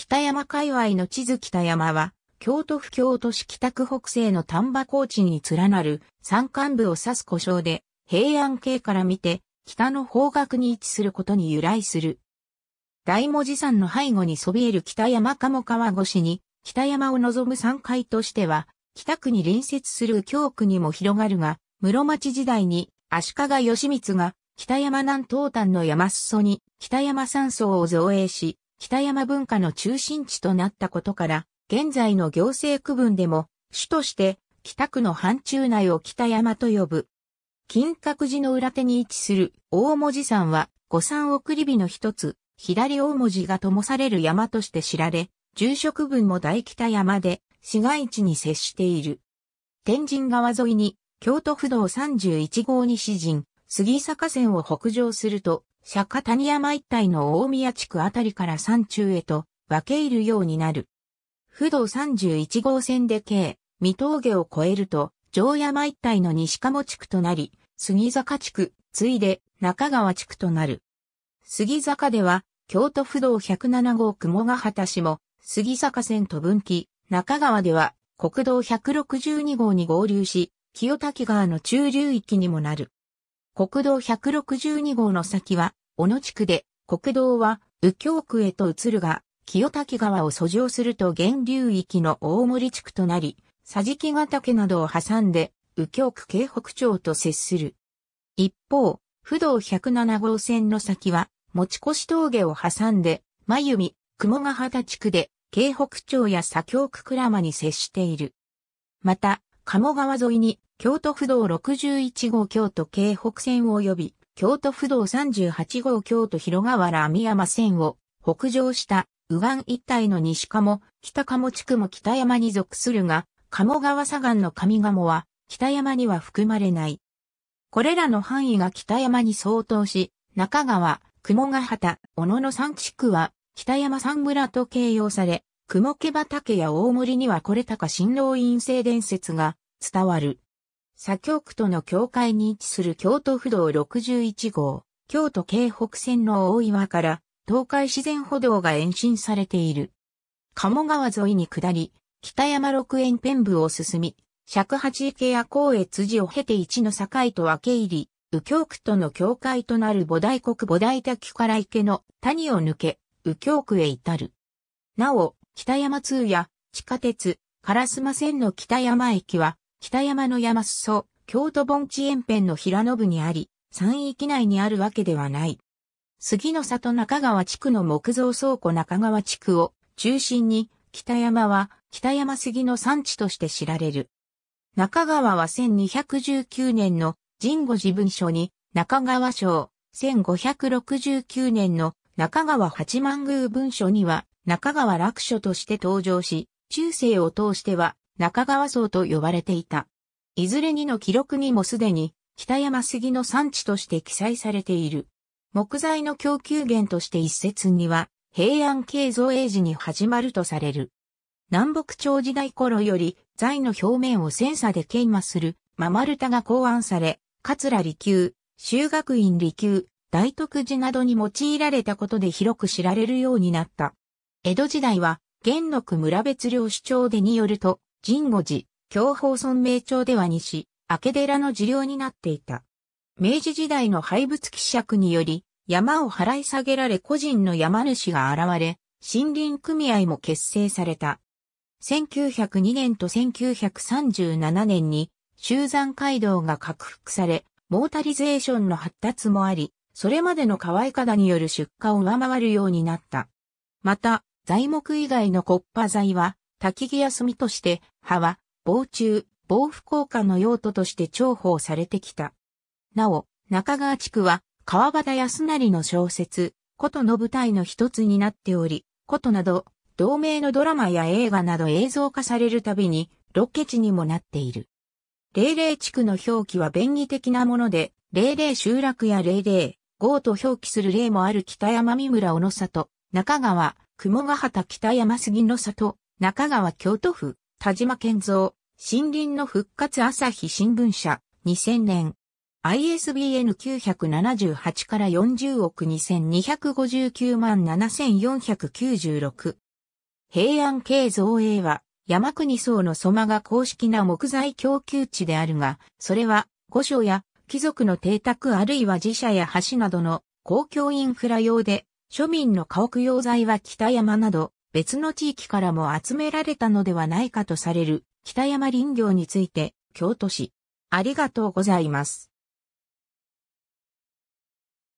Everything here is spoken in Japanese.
北山界隈の地図北山は、京都府京都市北区北西の丹波高地に連なる山間部を指す故障で、平安系から見て、北の方角に位置することに由来する。大文字山の背後にそびえる北山鴨川越しに、北山を望む山階としては、北区に隣接する京区にも広がるが、室町時代に足利義満が北山南東端の山裾に北山山荘を造営し、北山文化の中心地となったことから、現在の行政区分でも、主として北区の範疇内を北山と呼ぶ。金閣寺の裏手に位置する大文字山は五山送り火の一つ、左大文字が灯される山として知られ、住職分も大北山で市街地に接している。天神川沿いに京都府道31号西陣、杉坂線を北上すると、釈迦谷山一帯の大宮地区あたりから山中へと分け入るようになる。不動31号線で計、三峠を越えると、城山一帯の西鴨地区となり、杉坂地区、ついで中川地区となる。杉坂では、京都不動107号雲ヶ畑市も、杉坂線と分岐、中川では、国道162号に合流し、清滝川の中流域にもなる。国道162号の先は、小野地区で、国道は右京区へと移るが、清滝川を遡上すると源流域の大森地区となり、桟敷ヶ岳などを挟んで、右京区京北町と接する。一方、不動107号線の先は、持越峠を挟んで、真弓、雲ヶ畑地区で、京北町や左京区倉間に接している。また、鴨川沿いに京都府道61号京都京北線及び、京都府道38号京都広川原網山線を北上した右岸一帯の西鴨、北鴨地区も北山に属するが、鴨川左岸の上鴨は北山には含まれない。これらの範囲が北山に相当し、中川、雲ヶ畑、小野の三地区は北山三村と形容され、雲毛畑や大森にはこれたか新郎院生伝説が伝わる。左京区との境界に位置する京都府道61号、京都京北線の大岩から東海自然歩道が延伸されている。鴨川沿いに下り、北山六園ペン部を進み、尺八池や高越辻を経て一の境と分け入り、右京区との境界となる菩提国菩提滝から池の谷を抜け、右京区へ至る。なお、北山通や地下鉄、烏丸線の北山駅は、北山の山裾、京都盆地沿辺の平野部にあり、山域内にあるわけではない。杉の里中川地区の木造倉庫中川地区を中心に、北山は北山杉の産地として知られる。中川は1219年の神護寺文書に中川省、1569年の中川八幡宮文書には中川楽書として登場し、中世を通しては中川荘と呼ばれていた。いずれにの記録にもすでに北山杉の産地として記載されている。木材の供給源として一説には平安系造営時に始まるとされる。南北朝時代頃より材の表面をセンサで研磨するママルタが考案され、桂離宮、修学院離宮、大徳寺などに用いられたことで広く知られるようになった。江戸時代は、元禄村別領主張でによると、神護寺、京宝村名町では西、明寺の寺領になっていた。明治時代の廃仏希釈により、山を払い下げられ個人の山主が現れ、森林組合も結成された。1902年と1937年に、集山街道が拡幅され、モータリゼーションの発達もあり、それまでの河合方による出荷を上回るようになった。また、材木以外のコッパ材は、滝木休みとして、葉は、防虫、防腐効果の用途として重宝されてきた。なお、中川地区は、川端康成の小説、琴の舞台の一つになっており、琴など、同名のドラマや映画など映像化されるたびに、ロケ地にもなっている。霊霊地区の表記は便宜的なもので、霊霊集落や霊霊、号と表記する例もある北山三村小野里、中川、雲ヶ畑北山杉の里、中川京都府、田島健造、森林の復活朝日新聞社、2000年。ISBN 978から40億2259万7496。平安系造営は、山国層の蘇我が公式な木材供給地であるが、それは、古書や貴族の邸宅あるいは寺社や橋などの公共インフラ用で、庶民の家屋用材は北山など、別の地域からも集められたのではないかとされる北山林業について京都市。ありがとうございます。